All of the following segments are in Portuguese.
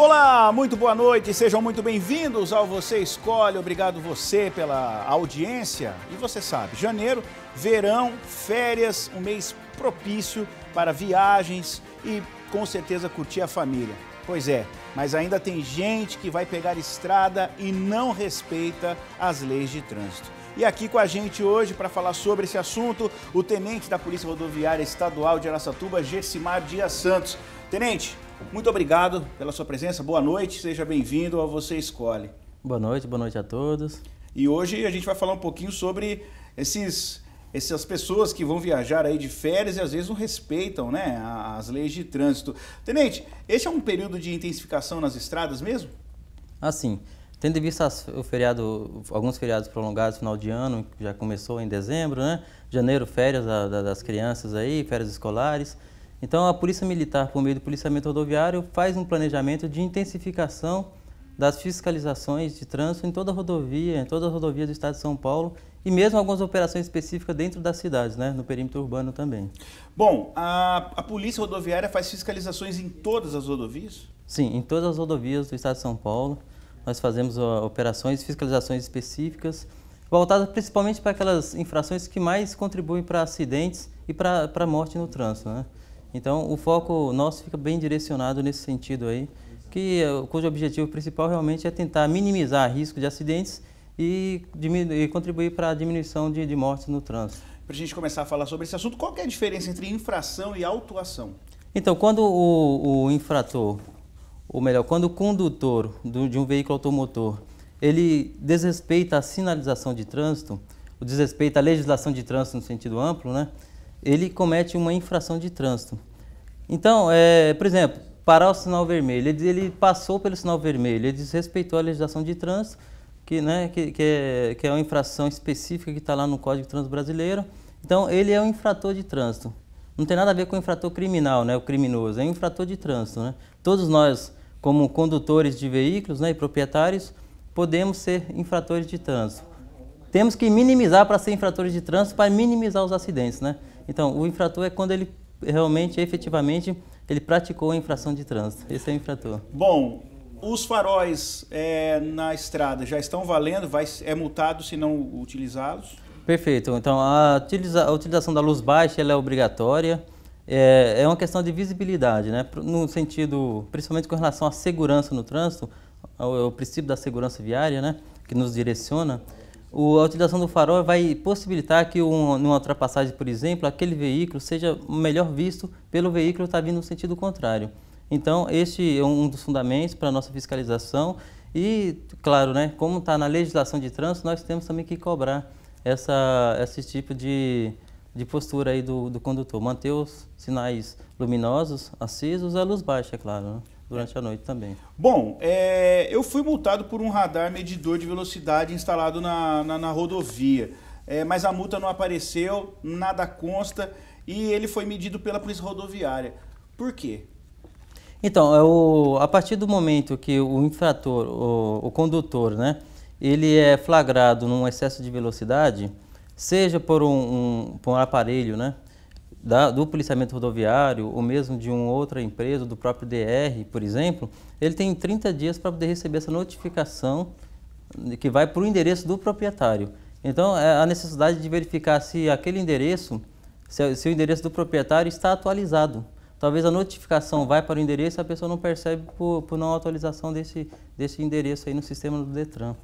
Olá, muito boa noite, sejam muito bem-vindos ao Você Escolhe. Obrigado você pela audiência. E você sabe, janeiro, verão, férias, um mês propício para viagens e com certeza curtir a família. Pois é, mas ainda tem gente que vai pegar estrada e não respeita as leis de trânsito. E aqui com a gente hoje para falar sobre esse assunto, o tenente da Polícia Rodoviária Estadual de Araçatuba, Gersimar Dias Santos. Tenente, muito obrigado pela sua presença, boa noite, seja bem-vindo ao Você Escolhe. Boa noite, boa noite a todos. E hoje a gente vai falar um pouquinho sobre esses essas pessoas que vão viajar aí de férias e às vezes não respeitam né, as leis de trânsito. Tenente, esse é um período de intensificação nas estradas mesmo? Assim, tendo em vista o feriado, alguns feriados prolongados, final de ano, que já começou em dezembro, né? Janeiro, férias da, da, das crianças aí, férias escolares. Então, a Polícia Militar, por meio do policiamento rodoviário, faz um planejamento de intensificação das fiscalizações de trânsito em toda a rodovia, em toda a rodovia do Estado de São Paulo e mesmo algumas operações específicas dentro das cidades, né, no perímetro urbano também. Bom, a, a Polícia Rodoviária faz fiscalizações em todas as rodovias? Sim, em todas as rodovias do Estado de São Paulo. Nós fazemos ó, operações, fiscalizações específicas, voltadas principalmente para aquelas infrações que mais contribuem para acidentes e para, para morte no trânsito, né? Então, o foco nosso fica bem direcionado nesse sentido aí, que, eh, cujo objetivo principal realmente é tentar minimizar risco de acidentes e, e contribuir para a diminuição de, de mortes no trânsito. Para a gente começar a falar sobre esse assunto, qual é a diferença entre infração e autuação? Então, quando o, o infrator, ou melhor, quando o condutor do, de um veículo automotor, ele desrespeita a sinalização de trânsito, o desrespeita a legislação de trânsito no sentido amplo, né? ele comete uma infração de trânsito. Então, é, por exemplo, parar o sinal vermelho, ele, ele, passou pelo sinal vermelho, ele desrespeitou a legislação de trânsito, que, né, que, que, é, que é uma infração específica que está lá no Código de Trânsito Brasileiro. Então, ele é um infrator de trânsito. Não tem nada a ver com o infrator criminal, né, o criminoso, é um infrator de trânsito. Né? Todos nós, como condutores de veículos né, e proprietários, podemos ser infratores de trânsito. Temos que minimizar para ser infratores de trânsito, para minimizar os acidentes. Né? Então, o infrator é quando ele realmente, efetivamente, ele praticou a infração de trânsito. Esse é o infrator. Bom, os faróis é, na estrada já estão valendo? Vai, é multado se não utilizá-los? Perfeito. Então, a, utiliza, a, utilização da luz baixa é obrigatória. É, é, uma questão de visibilidade, né? no sentido, principalmente com relação à segurança no trânsito, é o princípio da segurança viária, né? que nos direciona. O, a utilização do farol vai possibilitar que, um, numa ultrapassagem, por exemplo, aquele veículo seja melhor visto pelo veículo que está vindo no sentido contrário. Então, este é um dos fundamentos para a nossa fiscalização e, claro, né, como está na legislação de trânsito, nós temos também que cobrar essa, esse tipo de, de postura aí do, do condutor, manter os sinais luminosos acesos a luz baixa, é claro. Né? durante a noite também. Bom, é, eu fui multado por um radar medidor de velocidade instalado na, na, na rodovia, é, mas a multa não apareceu, nada consta e ele foi medido pela Polícia Rodoviária. Por quê? Então, eu, é a partir do momento que o infrator, o, o condutor, né, ele é flagrado num excesso de velocidade, seja por um, um, por um aparelho, né, da, do policiamento rodoviário, ou mesmo de uma outra empresa, do próprio DR, por exemplo, ele tem 30 dias para poder receber essa notificação que vai para o endereço do proprietário. Então, é a necessidade de verificar se aquele endereço, se, se o endereço do proprietário está atualizado. Talvez a notificação vai para o endereço e a pessoa não percebe por, por não atualização desse, desse endereço aí no sistema do DETRAN.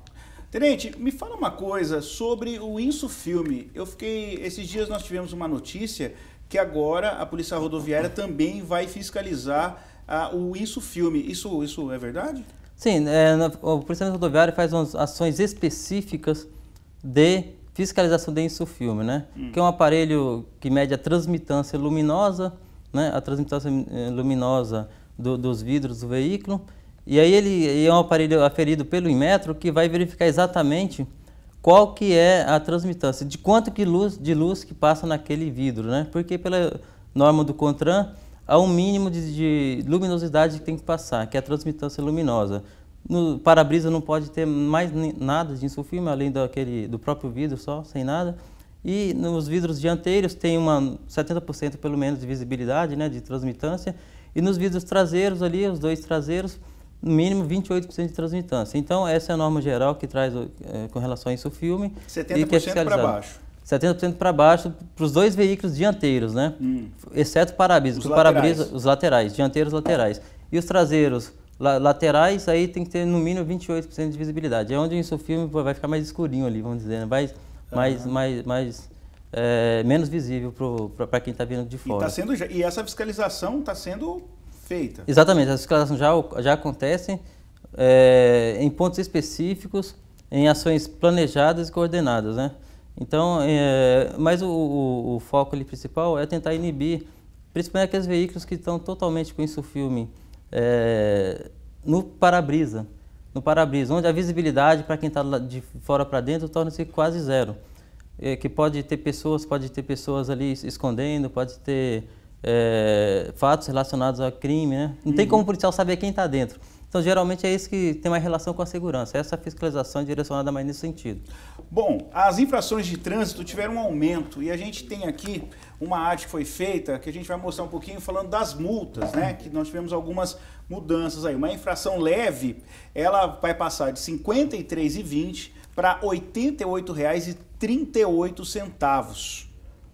Tenente, me fala uma coisa sobre o Insufilme. Eu fiquei. Esses dias nós tivemos uma notícia que agora a Polícia Rodoviária também vai fiscalizar ah, o Isso Filme. Isso, isso é verdade? Sim, é, na, o polícia rodoviário faz umas ações específicas de fiscalização de insufilme, né? Hum. Que é um aparelho que mede a transmitância luminosa, né? A transmitância eh, luminosa do, dos vidros do veículo. E aí ele é um aparelho aferido pelo Inmetro que vai verificar exatamente qual que é a transmitância, de quanto que luz, de luz que passa naquele vidro, né? Porque pela norma do CONTRAN, há um mínimo de, de luminosidade que tem que passar, que é a transmitância luminosa. No para-brisa não pode ter mais nada de insulfilme, além daquele, do próprio vidro só, sem nada. E nos vidros dianteiros tem uma 70% pelo menos de visibilidade, né, de transmitância. E nos vidros traseiros ali, os dois traseiros, no mínimo 28% de transmitância. Então, essa é a norma geral que traz é, com relação a isso o filme. 70% é para baixo. 70% para baixo para os dois veículos dianteiros, né? Hum. Exceto para-brisa. Os, os brisa, Os laterais, dianteiros laterais. E os traseiros la laterais, aí tem que ter no mínimo 28% de visibilidade. É onde o filme vai ficar mais escurinho ali, vamos dizer, né? mais, uhum. mais, mais, mais é, menos visível para quem está vindo de fora. E, tá sendo, e essa fiscalização está sendo feita. Exatamente, as fiscalizações já, já acontecem é, em pontos específicos, em ações planejadas e coordenadas, né? Então, é, mas o, o, o, foco ali principal é tentar inibir, principalmente aqueles veículos que estão totalmente com isso é, no para-brisa, no para-brisa, onde a visibilidade para quem está de fora para dentro torna-se quase zero. É, que pode ter pessoas, pode ter pessoas ali escondendo, pode ter é, fatos relacionados a crime, né? Não uhum. tem como o policial saber quem está dentro. Então, geralmente, é isso que tem uma relação com a segurança. Essa fiscalização é direcionada mais nesse sentido. Bom, as infrações de trânsito tiveram um aumento e a gente tem aqui uma arte que foi feita que a gente vai mostrar um pouquinho falando das multas, né? Que nós tivemos algumas mudanças aí. Uma infração leve, ela vai passar de R$ 53,20 para R$ 88,38.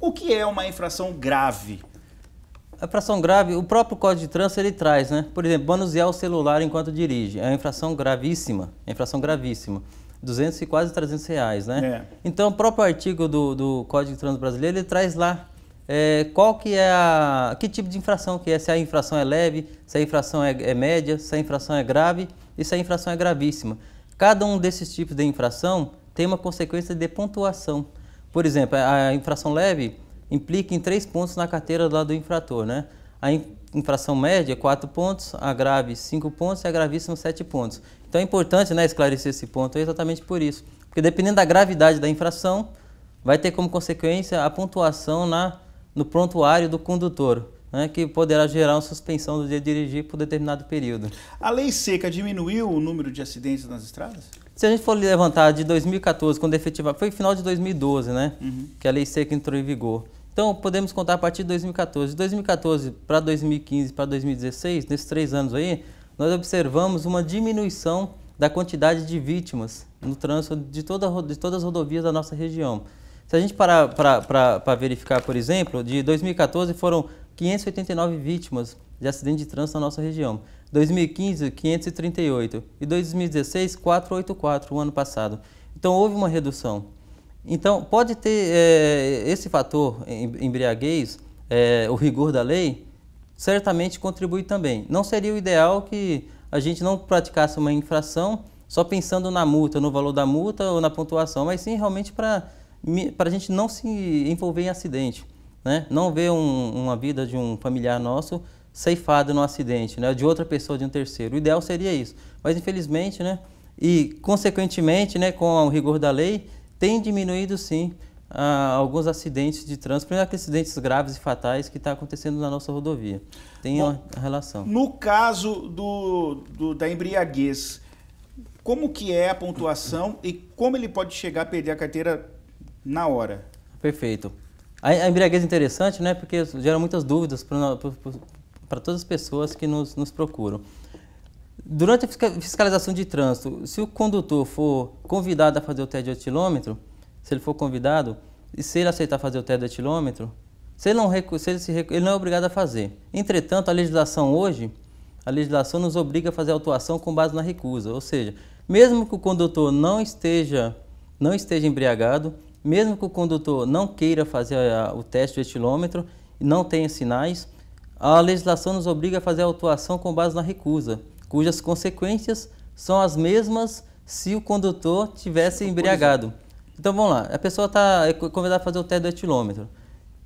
O que é uma infração grave? A infração grave, o próprio Código de Trânsito ele traz, né? Por exemplo, manusear o celular enquanto dirige. É uma infração gravíssima. É infração gravíssima. 200 e quase 300 reais, né? É. Então, o próprio artigo do, do Código de Trânsito Brasileiro, ele traz lá é, qual que é a... que tipo de infração que é, se a infração é leve, se a infração é, é média, se a infração é grave e se a infração é gravíssima. Cada um desses tipos de infração tem uma consequência de pontuação. Por exemplo, a infração leve implica em três pontos na carteira lá do infrator, né? A infração média, quatro pontos, a grave, cinco pontos e a gravíssima, sete pontos. Então é importante né, esclarecer esse ponto, é exatamente por isso. Porque dependendo da gravidade da infração, vai ter como consequência a pontuação na, no prontuário do condutor né, que poderá gerar uma suspensão do dia de dirigir por determinado período. A lei seca diminuiu o número de acidentes nas estradas? Se a gente for levantar de 2014, quando efetiva, foi final de 2012, né, uhum. que a lei seca entrou em vigor. Então, podemos contar a partir de 2014. De 2014 para 2015, para 2016, nesses três anos aí, nós observamos uma diminuição da quantidade de vítimas no trânsito de, toda, de todas as rodovias da nossa região. Se a gente parar para verificar, por exemplo, de 2014 foram 589 vítimas de acidente de trânsito na nossa região. 2015, 538. E 2016, 484, o ano passado. Então, houve uma redução. Então, pode ter é, esse fator embriaguez, é, o rigor da lei, certamente contribui também. Não seria o ideal que a gente não praticasse uma infração só pensando na multa, no valor da multa ou na pontuação, mas sim realmente para a gente não se envolver em acidente né? Não ver um, uma vida de um familiar nosso ceifado num acidente, né? De outra pessoa, de um terceiro. O ideal seria isso. Mas, infelizmente, né? E, consequentemente, né, com o rigor da lei, tem diminuído, sim, alguns acidentes de trânsito, principalmente acidentes graves e fatais que estão tá acontecendo na nossa rodovia. Tem Bom, uma relação. No caso do, do, da embriaguez, como que é a pontuação e como ele pode chegar a perder a carteira na hora? Perfeito. A, a embriaguez é interessante, né? Porque gera muitas dúvidas para todas as pessoas que nos, nos procuram. Durante a fiscalização de trânsito, se o condutor for convidado a fazer o teste de etilômetro, se ele for convidado, e se ele aceitar fazer o teste de etilômetro, se ele não, se ele se, ele não é obrigado a fazer. Entretanto, a legislação hoje, a legislação nos obriga a fazer a autuação com base na recusa, ou seja, mesmo que o condutor não esteja, não esteja embriagado, mesmo que o condutor não queira fazer eh, o teste do e não tenha sinais, a legislação nos obriga a fazer a autuação com base na recusa, cujas consequências são as mesmas se o condutor tivesse embriagado. Então vamos lá, a pessoa está é convidada a fazer o teste do etilômetro.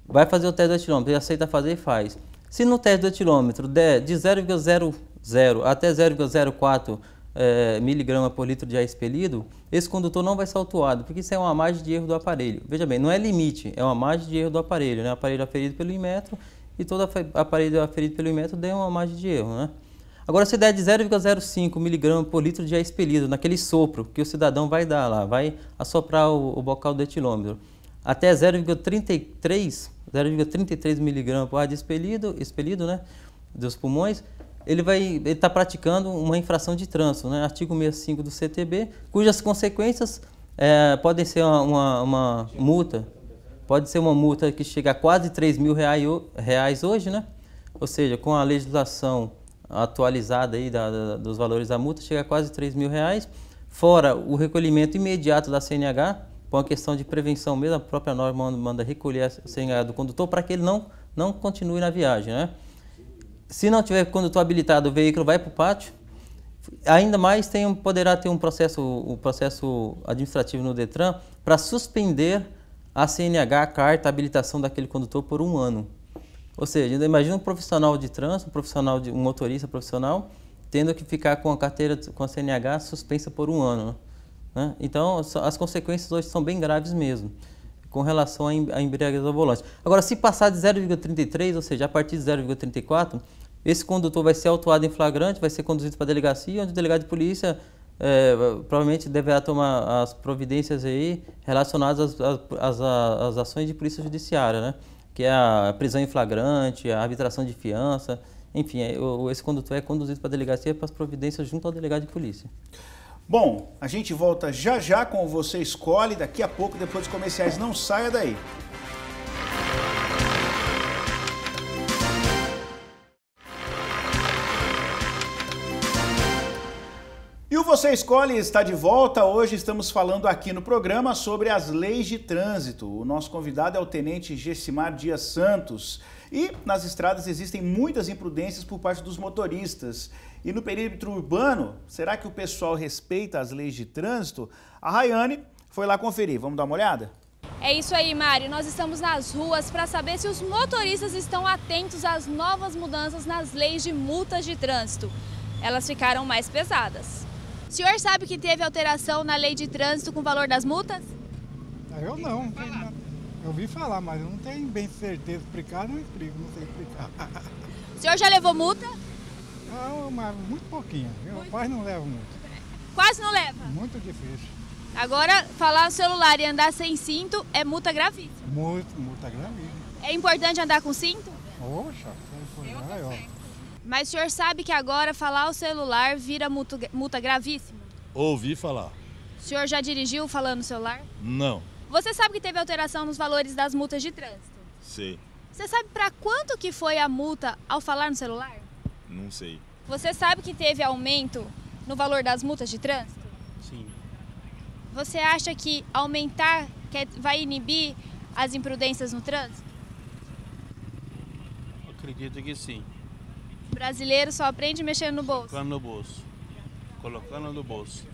Vai fazer o teste do etilômetro, ele aceita fazer e faz. Se no teste do etilômetro der de 0,00 até 0,04 é, miligrama por litro de ar expelido, esse condutor não vai ser autuado, porque isso é uma margem de erro do aparelho. Veja bem, não é limite, é uma margem de erro do aparelho. Né? O aparelho aferido pelo imetro e todo aparelho aferido pelo imetro tem uma margem de erro. Né? Agora, se der de 0,05 miligrama por litro de ar expelido, naquele sopro que o cidadão vai dar lá, vai assoprar o, o bocal do etilômetro, até 0,33 0,33 miligrama por ar expelido, expelido né, dos pulmões, ele vai está praticando uma infração de trânsito, né? artigo 65 do CTB, cujas consequências é, podem ser uma, uma, uma, multa, pode ser uma multa que chega a quase 3 mil reais hoje, né? ou seja, com a legislação atualizada aí da, da, dos valores da multa, chega a quase 3 mil reais, fora o recolhimento imediato da CNH, com a questão de prevenção mesmo, a própria norma manda recolher a CNH do condutor para que ele não, não continue na viagem. Né? Se não tiver condutor habilitado, o veículo vai para o pátio. Ainda mais tem um, poderá ter um processo, o um processo administrativo no Detran para suspender a CNH, a carta, a habilitação daquele condutor por um ano. Ou seja, imagina um profissional de trânsito, um profissional de um motorista profissional, tendo que ficar com a carteira com a CNH suspensa por um ano. Né? Então, as consequências hoje são bem graves mesmo, com relação à embriaguez ao volante. Agora, se passar de 0,33, ou seja, a partir de 0,34, esse condutor vai ser autuado em flagrante, vai ser conduzido para a delegacia, onde o delegado de polícia é, provavelmente deverá tomar as providências aí relacionadas às, às, às ações de polícia judiciária, né? que é a prisão em flagrante, a arbitração de fiança, enfim, é, esse condutor é conduzido para a delegacia para as providências junto ao delegado de polícia. Bom, a gente volta já já com Você Escolhe, daqui a pouco, depois dos comerciais. Não saia daí. Você Escolhe está de volta. Hoje estamos falando aqui no programa sobre as leis de trânsito. O nosso convidado é o Tenente Gessimar Dias Santos. E nas estradas existem muitas imprudências por parte dos motoristas. E no perímetro urbano, será que o pessoal respeita as leis de trânsito? A Rayane foi lá conferir. Vamos dar uma olhada? É isso aí, Mari. Nós estamos nas ruas para saber se os motoristas estão atentos às novas mudanças nas leis de multas de trânsito. Elas ficaram mais pesadas. O senhor sabe que teve alteração na lei de trânsito com o valor das multas? Ah, eu não. Eu ouvi falar, mas eu não tenho bem certeza explicar, não explico, não sei explicar. O senhor já levou multa? Não, mas muito pouquinho. Eu muito. quase não levo multa. Quase não leva? Muito difícil. Agora, falar no celular e andar sem cinto é multa gravíssima. Muito, multa gravíssima. É importante andar com cinto? Poxa, se for, eu ó. Mas o senhor sabe que agora falar o celular vira multa, multa gravíssima? Ouvi falar. O senhor já dirigiu falando o celular? Não. Você sabe que teve alteração nos valores das multas de trânsito? Sei. Você sabe para quanto que foi a multa ao falar no celular? Não sei. Você sabe que teve aumento no valor das multas de trânsito? Sim. Você acha que aumentar vai inibir as imprudências no trânsito? Acredito que sim. Brasileiro só aprende mexendo no bolso. Colocando no bolso. Colocando no bolso.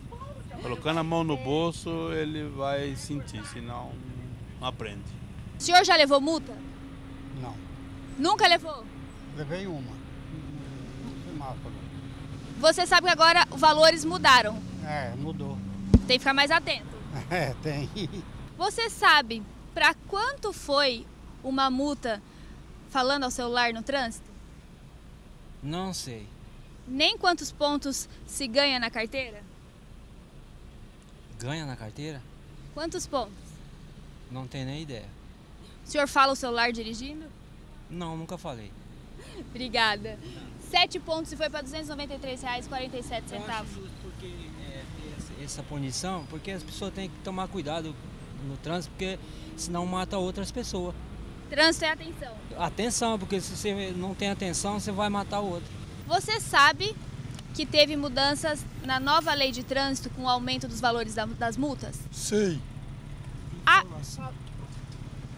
Colocando a mão no bolso, ele vai sentir, senão não aprende. O senhor já levou multa? Não. Nunca levou? Levei uma. semáforo. Você sabe que agora os valores mudaram. É, mudou. Tem que ficar mais atento. É, tem. Você sabe para quanto foi uma multa falando ao celular no trânsito? Não sei. Nem quantos pontos se ganha na carteira? Ganha na carteira? Quantos pontos? Não tenho nem ideia. O senhor fala o celular dirigindo? Não, nunca falei. Obrigada. Sete pontos e foi para R$ 293,47. Eu acho justo porque, é, essa punição, porque as pessoas têm que tomar cuidado no trânsito, porque senão mata outras pessoas. Trânsito é atenção. Atenção, porque se você não tem atenção, você vai matar o outro. Você sabe que teve mudanças na nova lei de trânsito com o aumento dos valores das multas? Sei. A... Assim?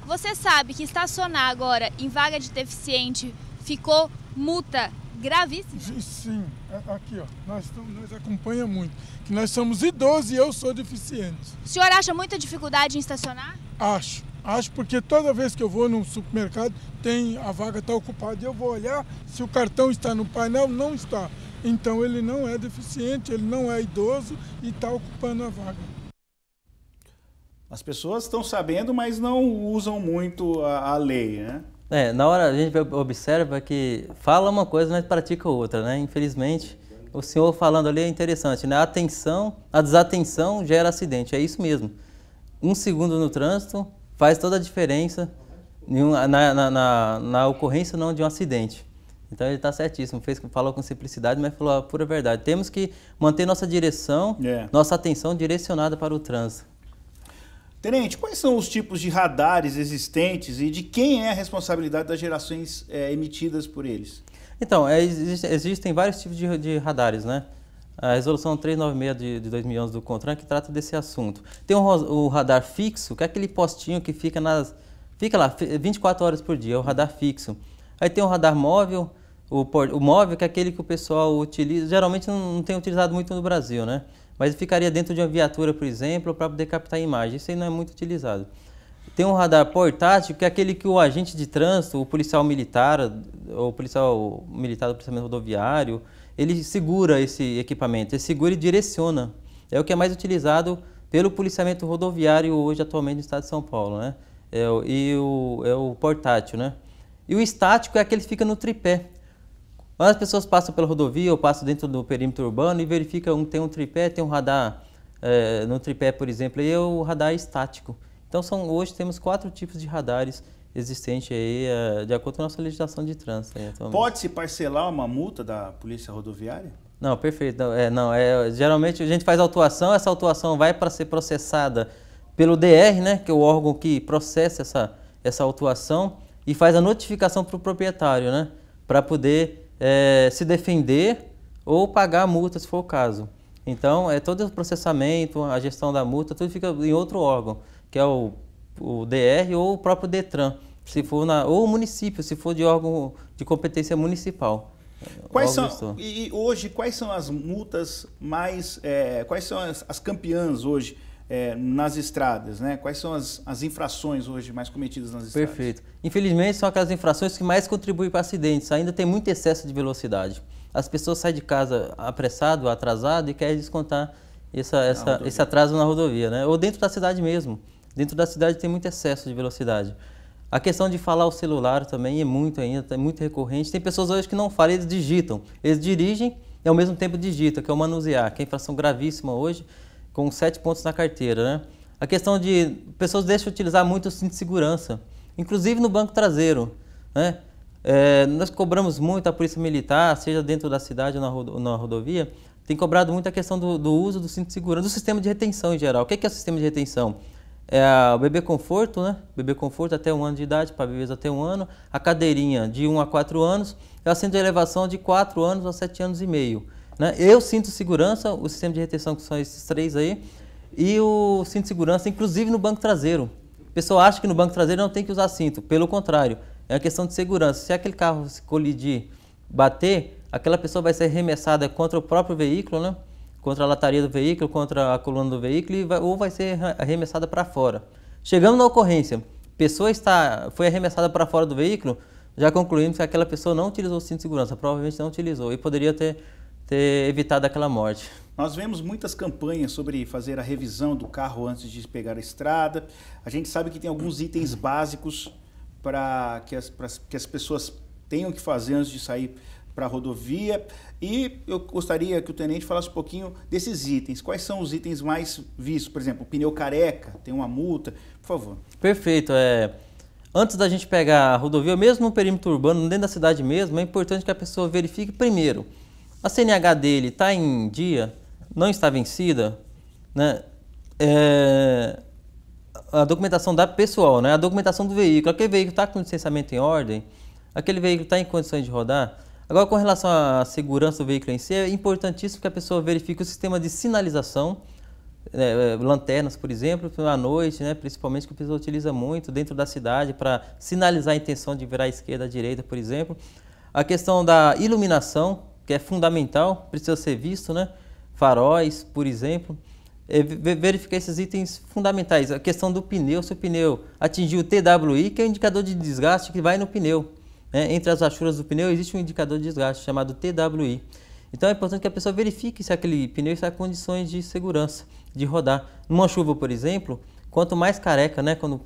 Você sabe que estacionar agora em vaga de deficiente ficou multa gravíssima? Sim, é, aqui ó, nós, estamos, nós acompanha muito, que nós somos idosos e eu sou deficiente. O senhor acha muita dificuldade em estacionar? Acho. Acho porque toda vez que eu vou num supermercado, tem a vaga está ocupada e eu vou olhar se o cartão está no painel, não está. Então ele não é deficiente, ele não é idoso e está ocupando a vaga. As pessoas estão sabendo, mas não usam muito a, a, lei, né? É, na hora a gente observa que fala uma coisa, mas pratica outra, né? Infelizmente, o senhor falando ali é interessante, né? A atenção, a desatenção gera acidente, é isso mesmo. Um segundo no trânsito faz toda a diferença na, na, na, na ocorrência não de um acidente. Então ele está certíssimo, fez, falou com simplicidade, mas falou a pura verdade. Temos que manter nossa direção, é. nossa atenção direcionada para o trânsito. Tenente, quais são os tipos de radares existentes e de quem é a responsabilidade das gerações é, emitidas por eles? Então, é, existem vários tipos de, de radares, né? a resolução 396 de, de 2011 do CONTRAN que trata desse assunto. Tem um, o radar fixo, que é aquele postinho que fica, nas, fica lá 24 horas por dia, é o radar fixo. Aí tem o radar móvel, o, o móvel que é aquele que o pessoal utiliza, geralmente não, não tem utilizado muito no Brasil, né? Mas ficaria dentro de uma viatura, por exemplo, para poder captar imagem. Isso aí não é muito utilizado. Tem um radar portátil, que é aquele que o agente de trânsito, o policial militar, ou policial militar do policiamento rodoviário, ele segura esse equipamento, ele segura e direciona. É o que é mais utilizado pelo policiamento rodoviário hoje atualmente no estado de São Paulo, né? É o, e o, é o portátil, né? E o estático é aquele que fica no tripé. Quando as pessoas passam pela rodovia ou passam dentro do perímetro urbano e verificam, tem um tripé, tem um radar é, no tripé, por exemplo, e é o radar estático. Então, são, hoje temos quatro tipos de radares existente aí, é, de acordo com a nossa legislação de trânsito. Pode-se parcelar uma multa da Polícia Rodoviária? Não, perfeito. Não, é, não, é, geralmente a gente faz autuação, essa autuação vai para ser processada pelo DR, né, que é o órgão que processa essa, essa autuação, e faz a notificação para o proprietário, né, para poder é, se defender ou pagar a multa, se for o caso. Então, é todo o processamento, a gestão da multa, tudo fica em outro órgão, que é o o DR ou o próprio Detran, se for na, ou o município, se for de órgão de competência municipal. Quais são, e hoje, quais são as multas mais. É, quais são as, as campeãs hoje é, nas estradas? Né? Quais são as, as infrações hoje mais cometidas nas estradas? Perfeito. Infelizmente, são aquelas infrações que mais contribuem para acidentes. Ainda tem muito excesso de velocidade. As pessoas saem de casa apressado, atrasado e querem descontar essa, essa, esse atraso na rodovia, né? ou dentro da cidade mesmo. Dentro da cidade tem muito excesso de velocidade. A questão de falar o celular também é muito ainda, é muito recorrente. Tem pessoas hoje que não falam, eles digitam. Eles dirigem e ao mesmo tempo digitam, que é o manusear, que é infração gravíssima hoje, com sete pontos na carteira. Né? A questão de pessoas deixam de utilizar muito o cinto de segurança, inclusive no banco traseiro. Né? É, nós cobramos muito a polícia militar, seja dentro da cidade ou na, rodovia, tem cobrado muito a questão do, do, uso do cinto de segurança, do sistema de retenção em geral. O que é, que é o sistema de retenção? É o bebê conforto, né? Bebê conforto até um ano de idade, para bebês até um ano. A cadeirinha de 1 um a 4 anos. é o cinto de elevação de 4 anos a 7 anos e meio. Né? Eu sinto segurança, o sistema de retenção, que são esses três aí, e o cinto de segurança, inclusive no banco traseiro. O pessoal acha que no banco traseiro não tem que usar cinto, pelo contrário, é uma questão de segurança. Se aquele carro se colidir, bater, aquela pessoa vai ser arremessada contra o próprio veículo, né? contra a lataria do veículo, contra a coluna do veículo, vai, ou vai ser arremessada para fora. Chegando na ocorrência, pessoa está, foi arremessada para fora do veículo, já concluímos que aquela pessoa não utilizou o cinto de segurança, provavelmente não utilizou, e poderia ter, ter evitado aquela morte. Nós vemos muitas campanhas sobre fazer a revisão do carro antes de pegar a estrada. A gente sabe que tem alguns itens básicos para que, que as pessoas tenham que fazer antes de sair para a rodovia. E eu gostaria que o tenente falasse um pouquinho desses itens. Quais são os itens mais vistos? Por exemplo, pneu careca, tem uma multa, por favor. Perfeito. É, antes da gente pegar a rodovia, mesmo no perímetro urbano, dentro da cidade mesmo, é importante que a pessoa verifique primeiro. A CNH dele está em dia? Não está vencida? Né? É, a documentação da pessoal, né? a documentação do veículo. Aquele veículo está com o licenciamento em ordem? Aquele veículo está em condições de rodar? Agora, com relação à segurança do veículo em si, é importantíssimo que a pessoa verifique o sistema de sinalização, né, é, lanternas, por exemplo, à noite, né, principalmente que a pessoa utiliza muito dentro da cidade para sinalizar a intenção de virar à esquerda, à direita, por exemplo. A questão da iluminação, que é fundamental, precisa ser visto, né? faróis, por exemplo. É, verificar esses itens fundamentais. A questão do pneu, se o pneu atingiu o TWI, que é o indicador de desgaste que vai no pneu. Né? Entre as rachuras do pneu existe um indicador de desgaste chamado TWI. Então é importante que a pessoa verifique se aquele pneu está em condições de segurança, de rodar. Numa chuva, por exemplo, quanto mais careca, né, quando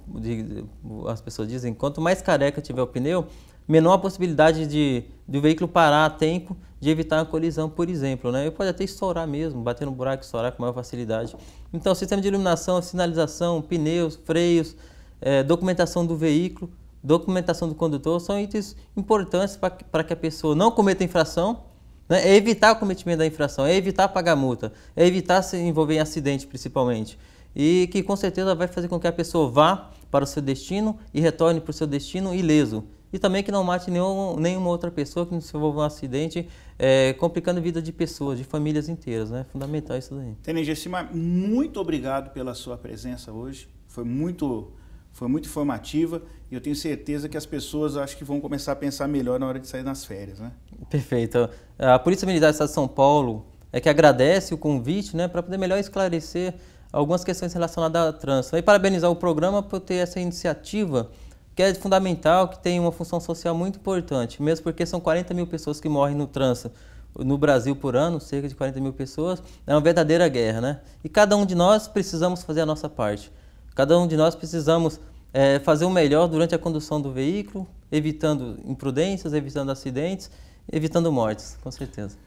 as pessoas dizem, quanto mais careca tiver o pneu, menor a possibilidade de do veículo parar a tempo de evitar uma colisão, por exemplo, né? Ele pode até estourar mesmo, bater no buraco e estourar com maior facilidade. Então, sistema de iluminação, sinalização, pneus, freios, eh, documentação do veículo, documentação do condutor são itens importantes para que a pessoa não cometa infração, né? é evitar o cometimento da infração, é evitar pagar multa, é evitar se envolver em acidente principalmente. E que com certeza vai fazer com que a pessoa vá para o seu destino e retorne para o seu destino ileso. E também que não mate nenhum, nenhuma outra pessoa que não se envolva em um acidente, é, complicando a vida de pessoas, de famílias inteiras. né? É fundamental isso daí. Tenente Gessimar, muito obrigado pela sua presença hoje. Foi muito foi muito informativa e eu tenho certeza que as pessoas acho que vão começar a pensar melhor na hora de sair nas férias, né? Perfeito. A Polícia Militar do Estado de São Paulo é que agradece o convite, né, para poder melhor esclarecer algumas questões relacionadas à trans. E parabenizar o programa por ter essa iniciativa que é fundamental, que tem uma função social muito importante, mesmo porque são 40 mil pessoas que morrem no trânsito no Brasil por ano, cerca de 40 mil pessoas, é uma verdadeira guerra, né? E cada um de nós precisamos fazer a nossa parte. Cada um de nós precisamos é, fazer o melhor durante a condução do veículo, evitando imprudências, evitando acidentes, evitando mortes, com certeza.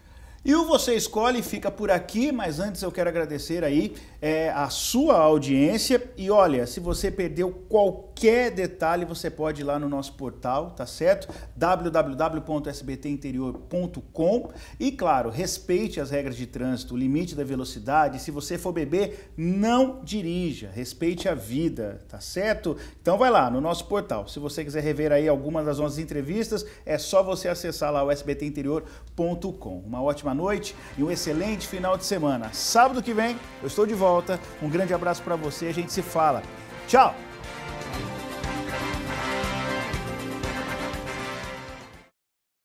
E o Você Escolhe fica por aqui, mas antes eu quero agradecer aí é, a sua audiência. E olha, se você perdeu qualquer detalhe, você pode ir lá no nosso portal, tá certo? www.sbtinterior.com E claro, respeite as regras de trânsito, o limite da velocidade. Se você for beber, não dirija. Respeite a vida, tá certo? Então vai lá no nosso portal. Se você quiser rever aí algumas das nossas entrevistas, é só você acessar lá o sbtinterior.com. Uma ótima noite e um excelente final de semana. Sábado que vem eu estou de volta. Um grande abraço para você. A gente se fala. Tchau!